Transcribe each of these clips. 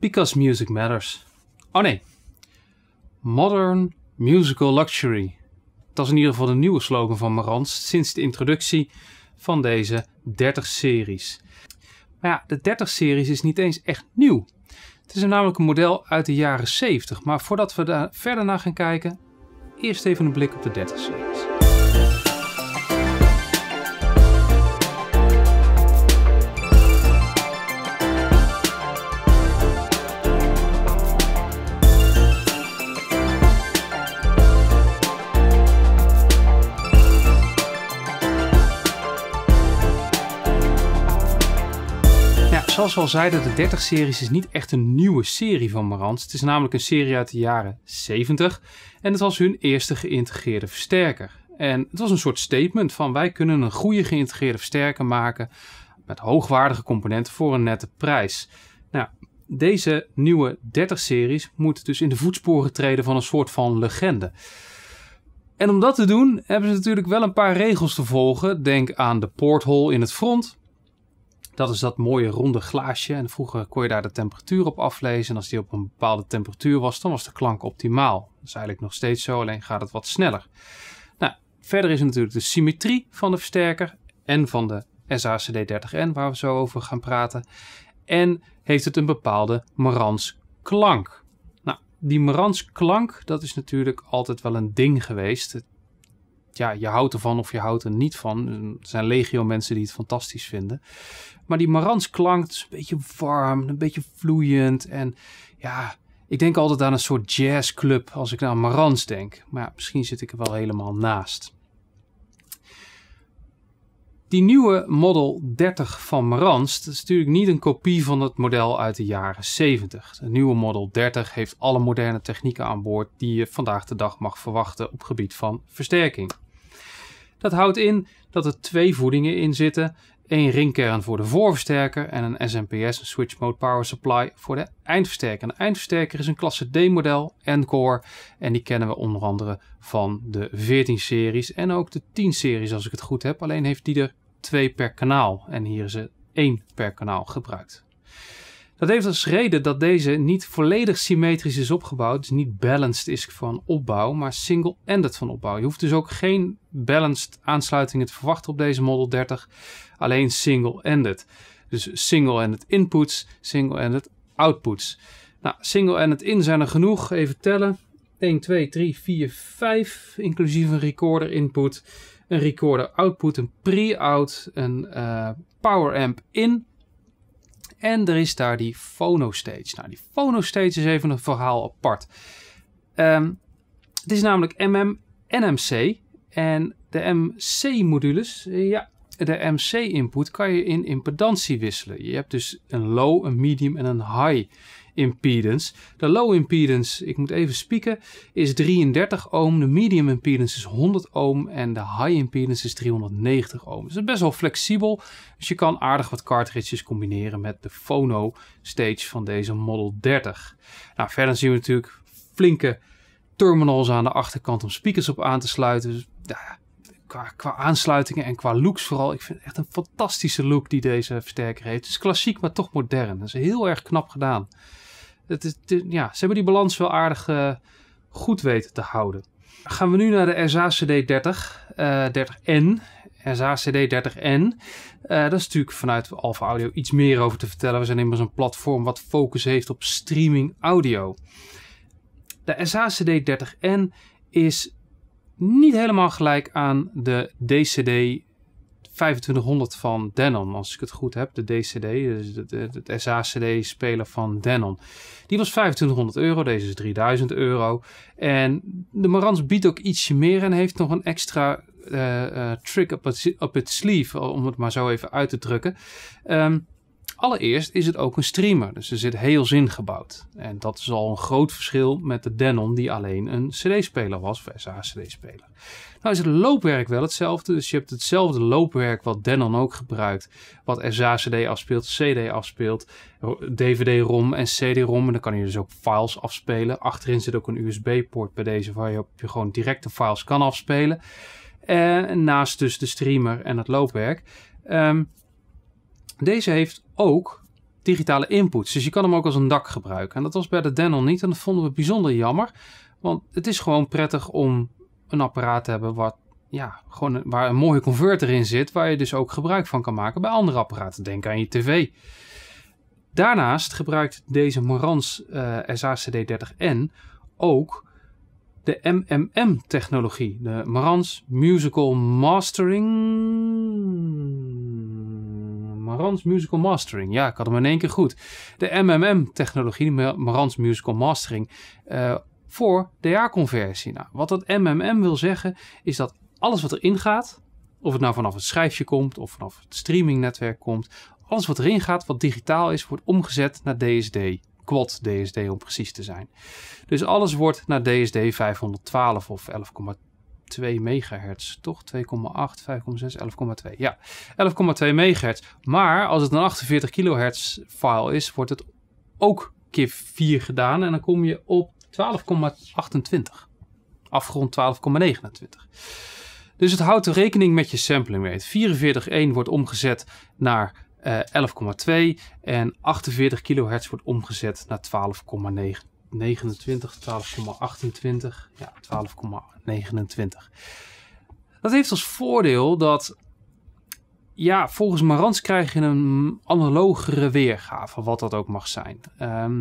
Because Music Matters. Oh nee. Modern Musical Luxury. Dat is in ieder geval de nieuwe slogan van Marantz sinds de introductie van deze 30 series. Maar ja, de 30 series is niet eens echt nieuw. Het is namelijk een model uit de jaren 70. Maar voordat we daar verder naar gaan kijken, eerst even een blik op de 30 series. zoals we al zeiden, de 30 series is niet echt een nieuwe serie van Marantz. Het is namelijk een serie uit de jaren 70 en het was hun eerste geïntegreerde versterker. En het was een soort statement van wij kunnen een goede geïntegreerde versterker maken met hoogwaardige componenten voor een nette prijs. Nou, deze nieuwe 30 series moet dus in de voetsporen treden van een soort van legende. En om dat te doen hebben ze natuurlijk wel een paar regels te volgen. Denk aan de porthole in het front, dat is dat mooie ronde glaasje. En vroeger kon je daar de temperatuur op aflezen. En als die op een bepaalde temperatuur was, dan was de klank optimaal. Dat is eigenlijk nog steeds zo, alleen gaat het wat sneller. Nou, verder is er natuurlijk de symmetrie van de versterker en van de SACD30N, waar we zo over gaan praten. En heeft het een bepaalde marans klank. Nou, die marans klank, dat is natuurlijk altijd wel een ding geweest ja, je houdt ervan of je houdt er niet van. Er zijn legio mensen die het fantastisch vinden. Maar die Marans klankt een beetje warm, een beetje vloeiend. En ja, ik denk altijd aan een soort jazzclub als ik naar Marans denk. Maar misschien zit ik er wel helemaal naast. Die nieuwe Model 30 van Marantz is natuurlijk niet een kopie van het model uit de jaren 70. De nieuwe Model 30 heeft alle moderne technieken aan boord die je vandaag de dag mag verwachten op gebied van versterking. Dat houdt in dat er twee voedingen in zitten. één ringkern voor de voorversterker en een SMPS, een Switch Mode Power Supply, voor de eindversterker. Een eindversterker is een klasse D-model, N-core En die kennen we onder andere van de 14-series en ook de 10-series als ik het goed heb. Alleen heeft die er twee per kanaal en hier is er één per kanaal gebruikt. Dat heeft als reden dat deze niet volledig symmetrisch is opgebouwd, dus niet balanced is van opbouw, maar single-ended van opbouw. Je hoeft dus ook geen balanced aansluitingen te verwachten op deze Model 30, alleen single-ended. Dus single-ended inputs, single-ended outputs. Nou, single-ended in zijn er genoeg, even tellen. 1, 2, 3, 4, 5, inclusief een recorder input, een recorder output, een pre-out, een eh, power amp in en er is daar die stage. Nou, die stage is even een verhaal apart. Ehm, het is namelijk MM en MC. En de MC-modules, ja, de MC-input kan je in impedantie wisselen. Je hebt dus een low, een medium en een high impedance. De low impedance, ik moet even spieken, is 33 ohm. De medium impedance is 100 ohm en de high impedance is 390 ohm. Dus het is best wel flexibel. Dus je kan aardig wat cartridges combineren met de phono stage van deze Model 30. Nou, verder zien we natuurlijk flinke terminals aan de achterkant om speakers op aan te sluiten. Dus ja, qua, qua aansluitingen en qua looks vooral. Ik vind het echt een fantastische look die deze versterker heeft. Het is klassiek, maar toch modern. Dat is heel erg knap gedaan. Het is, ja, ze hebben die balans wel aardig eh, goed weten te houden. Gaan we nu naar de SHCD 30 30 n SHCD 30 n Uh, eh, daar is natuurlijk vanuit Alpha Audio iets meer over te vertellen. We zijn immers een platform wat focus heeft op streaming audio. De shcd 30 n is niet helemaal gelijk aan de DCD 2500 van Denon, als ik het goed heb. De DCD, dus het SACD-speler van Denon. Die was 2500 euro, deze is 3000 euro. En de Marans biedt ook ietsje meer en heeft nog een extra eh, eh, trick op het, sleeve, om het maar zo even uit te drukken. Ehm, Allereerst is het ook een streamer, dus er zit heel zin gebouwd. En dat is al een groot verschil met de Denon die alleen een CD-speler was versus cd speler Nou is het loopwerk wel hetzelfde, dus je hebt hetzelfde loopwerk wat Denon ook gebruikt, wat CD afspeelt, CD afspeelt, DVD-ROM en CD-ROM. En dan kan je dus ook files afspelen. Achterin zit ook een USB-poort bij deze waar je, gewoon direct gewoon directe files kan afspelen. En naast dus de streamer en het loopwerk. Um, deze heeft ook digitale inputs, dus je kan hem ook als een dak gebruiken. En dat was bij de Denon niet en dat vonden we bijzonder jammer, want het is gewoon prettig om een apparaat te hebben wat, ja, gewoon een, waar een mooie converter in zit, waar je dus ook gebruik van kan maken bij andere apparaten. Denk aan je tv. Daarnaast gebruikt deze Morans uh, eh, SACD30N ook de MMM-technologie, de Marantz Musical Mastering Marantz Musical Mastering. Ja, ik had hem in één keer goed. De MMM-technologie, Marantz Musical Mastering, uh, voor DA-conversie. Nou, wat dat MMM wil zeggen, is dat alles wat erin gaat, of het nou vanaf het schijfje komt, of vanaf het streamingnetwerk komt, alles wat erin gaat, wat digitaal is, wordt omgezet naar DSD. Quad DSD om precies te zijn. Dus alles wordt naar DSD 512 of 11,2 2 megahertz, toch? 2,8, 5,6, 11,2. Ja, 11,2 megahertz. Maar als het een 48 kilohertz file is, wordt het ook keer 4 gedaan. En dan kom je op 12,28. Afgerond 12,29. Dus het houdt rekening met je sampling rate. 44,1 wordt omgezet naar 11,2 eh, en 48 kilohertz wordt omgezet naar 12,9. 29, 12,28. Ja, 12,29. Dat heeft als voordeel dat ja, volgens Marans krijg je een analogere weergave, wat dat ook mag zijn. Ehm,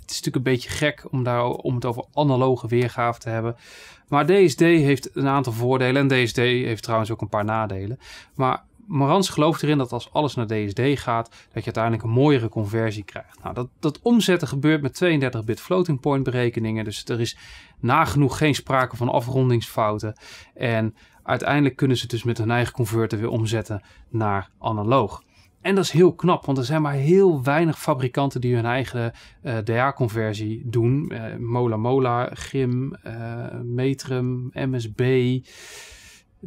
het is natuurlijk een beetje gek om, daar, om het over analoge weergave te hebben. Maar DSD heeft een aantal voordelen en DSD heeft trouwens ook een paar nadelen. Maar Marans gelooft erin dat als alles naar DSD gaat, dat je uiteindelijk een mooiere conversie krijgt. Nou, dat, dat omzetten gebeurt met 32-bit floating point berekeningen. Dus er is nagenoeg geen sprake van afrondingsfouten. En uiteindelijk kunnen ze dus met hun eigen converter weer omzetten naar analoog. En dat is heel knap, want er zijn maar heel weinig fabrikanten die hun eigen eh, DA-conversie doen. Eh, Mola Mola, Grim, eh, Metrum, MSB.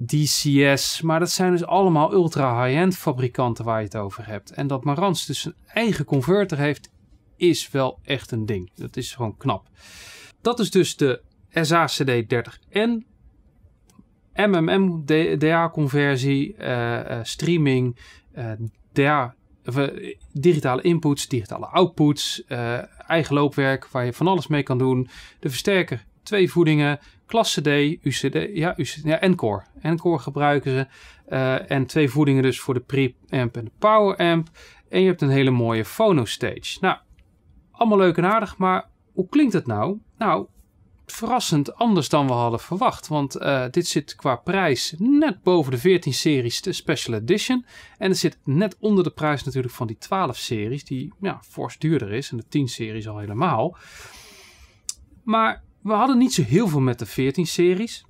DCS. Maar dat zijn dus allemaal ultra high-end fabrikanten waar je het over hebt. En dat Marantz dus een eigen converter heeft, is wel echt een ding. Dat is gewoon knap. Dat is dus de SACD30N. MMM DA conversie, eh, eh, streaming, eh, DA, digitale inputs, digitale outputs, eigen loopwerk waar je van alles mee kan doen. De versterker, twee voedingen, klasse D, UCD, ja, UCD, ja, Encore. Encore gebruiken ze. Eh, en twee voedingen dus voor de pre-amp en de power amp. En je hebt een hele mooie phono stage. Nou, allemaal leuk en aardig, maar hoe klinkt het nou? Nou, verrassend anders dan we hadden verwacht. Want eh, dit zit qua prijs net boven de 14 series de Special Edition. En het zit net onder de prijs natuurlijk van die 12 series. Die ja, fors duurder is. En de 10 series al helemaal. Maar we hadden niet zo heel veel met de 14-series.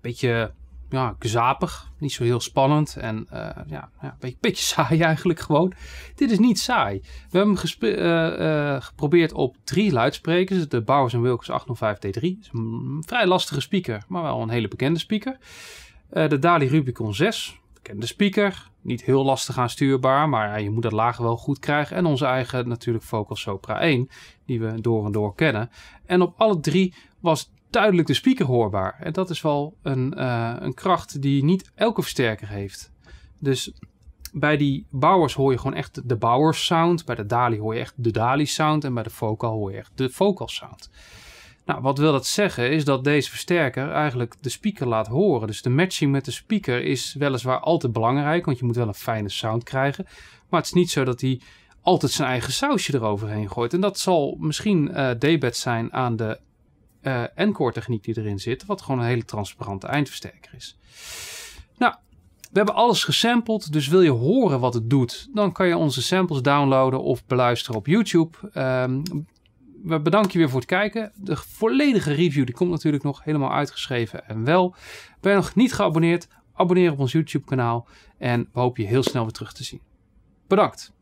Beetje ja, gezapig, niet zo heel spannend en eh, ja, ja, een beetje, saai eigenlijk gewoon. Dit is niet saai. We hebben hem eh, eh, geprobeerd op drie luidsprekers, de Bowers Wilkins 805D3. Is een mm, vrij lastige speaker, maar wel een hele bekende speaker. de Dali Rubicon 6, de speaker. Niet heel lastig stuurbaar, maar je moet dat laag wel goed krijgen. En onze eigen natuurlijk Focal Sopra 1, die we door en door kennen. En op alle drie was duidelijk de speaker hoorbaar. En dat is wel een, eh, een kracht die niet elke versterker heeft. Dus bij die Bowers hoor je gewoon echt de Bowers sound. Bij de Dali hoor je echt de Dali sound. En bij de Focal hoor je echt de Focal sound. Nou, wat wil dat zeggen is dat deze versterker eigenlijk de speaker laat horen. Dus de matching met de speaker is weliswaar altijd belangrijk, want je moet wel een fijne sound krijgen. Maar het is niet zo dat hij altijd zijn eigen sausje eroverheen gooit. En dat zal misschien uh, debet zijn aan de eh, encore techniek die erin zit, wat gewoon een hele transparante eindversterker is. Nou, we hebben alles gesampled, dus wil je horen wat het doet, dan kan je onze samples downloaden of beluisteren op YouTube. Um, we bedanken je weer voor het kijken. De volledige review die komt natuurlijk nog helemaal uitgeschreven en wel. Ben je nog niet geabonneerd? Abonneer op ons YouTube kanaal en we hopen je heel snel weer terug te zien. Bedankt!